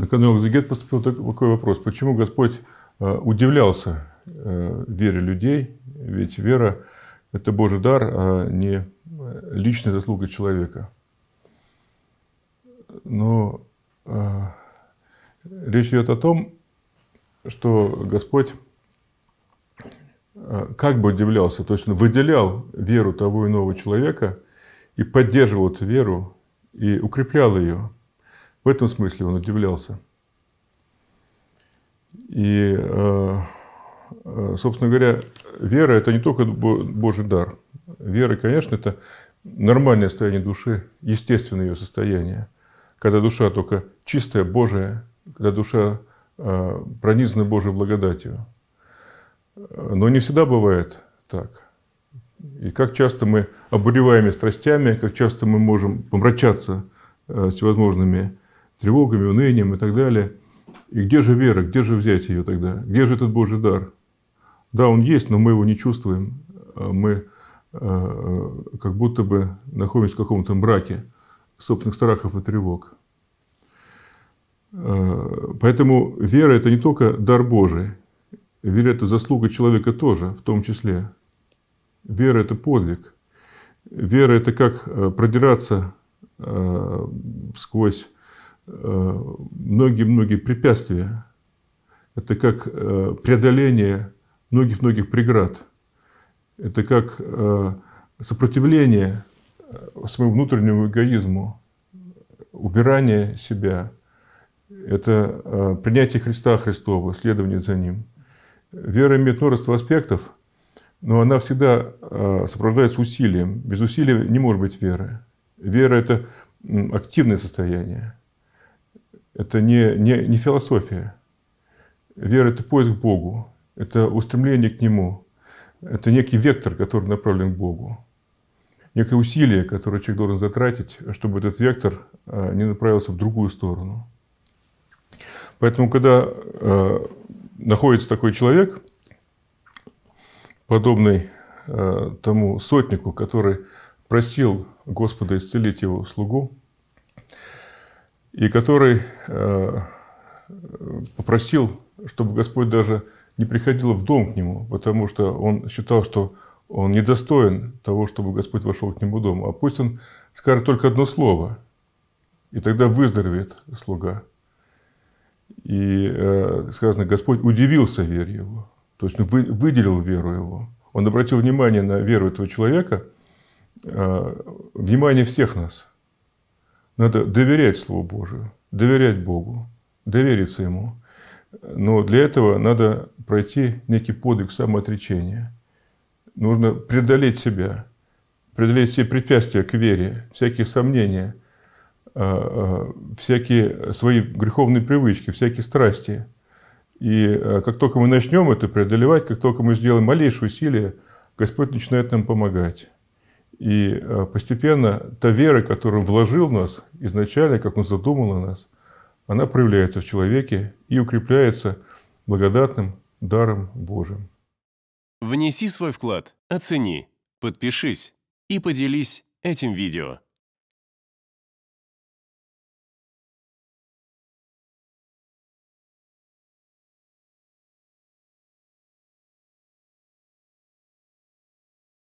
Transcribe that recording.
на канал Зигет поступил такой вопрос. Почему Господь э, удивлялся э, вере людей? Ведь вера – это Божий дар, а не э, личная заслуга человека. Но речь идет о том, что Господь как бы удивлялся, то есть он выделял веру того иного человека и поддерживал эту веру и укреплял ее. В этом смысле он удивлялся. И, э, э, собственно говоря, вера – это не только Божий дар. Вера, конечно, это нормальное состояние души, естественное ее состояние. Когда душа только чистая, Божия, когда душа э, пронизана Божьей благодатью. Но не всегда бывает так. И как часто мы обуреваемся страстями, как часто мы можем помрачаться всевозможными тревогами, унынием и так далее. И где же вера, где же взять ее тогда? Где же этот Божий дар? Да, он есть, но мы его не чувствуем. Э, мы э, э, как будто бы находимся в каком-то мраке собственных страхов и тревог. Поэтому вера – это не только дар Божий. Вера – это заслуга человека тоже, в том числе. Вера – это подвиг. Вера – это как продираться сквозь Э, многие-многие препятствия. Это как э, преодоление многих-многих преград. Это как э, сопротивление своему внутреннему эгоизму, убирание себя. Это принятие Христа Христова, следование за Ним. Вера имеет множество аспектов, но она всегда сопровождается усилием. Без усилия не может быть веры. Вера – это активное состояние это не, не, не философия. Вера – это поиск к Богу, это устремление к Нему, это некий вектор, который направлен к Богу, некое усилие, которое человек должен затратить, чтобы этот вектор э, не направился в другую сторону. Поэтому, когда э, находится такой человек, подобный э, тому сотнику, который просил Господа исцелить его слугу, и который э, попросил, чтобы Господь даже не приходил в дом к нему, потому что он считал, что он недостоин того, чтобы Господь вошел к нему в дом. А пусть он скажет только одно слово, и тогда выздоровеет слуга. И э, сказано, Господь удивился вере его, то есть он выделил веру его. Он обратил внимание на веру этого человека, э, внимание всех нас – надо ну, доверять Слову Божию, доверять Богу, довериться Ему. Но для этого надо пройти некий подвиг самоотречения. Нужно преодолеть себя, преодолеть все препятствия к вере, всякие сомнения, а, а, всякие свои греховные привычки, всякие страсти. И а, как только мы начнем это преодолевать, как только мы сделаем малейшее усилие, Господь начинает нам помогать. И э, постепенно та вера, которую он вложил в нас изначально, как он задумал о нас, она проявляется в человеке и укрепляется благодатным даром Божьим. Внеси свой вклад, оцени, подпишись и поделись этим видео.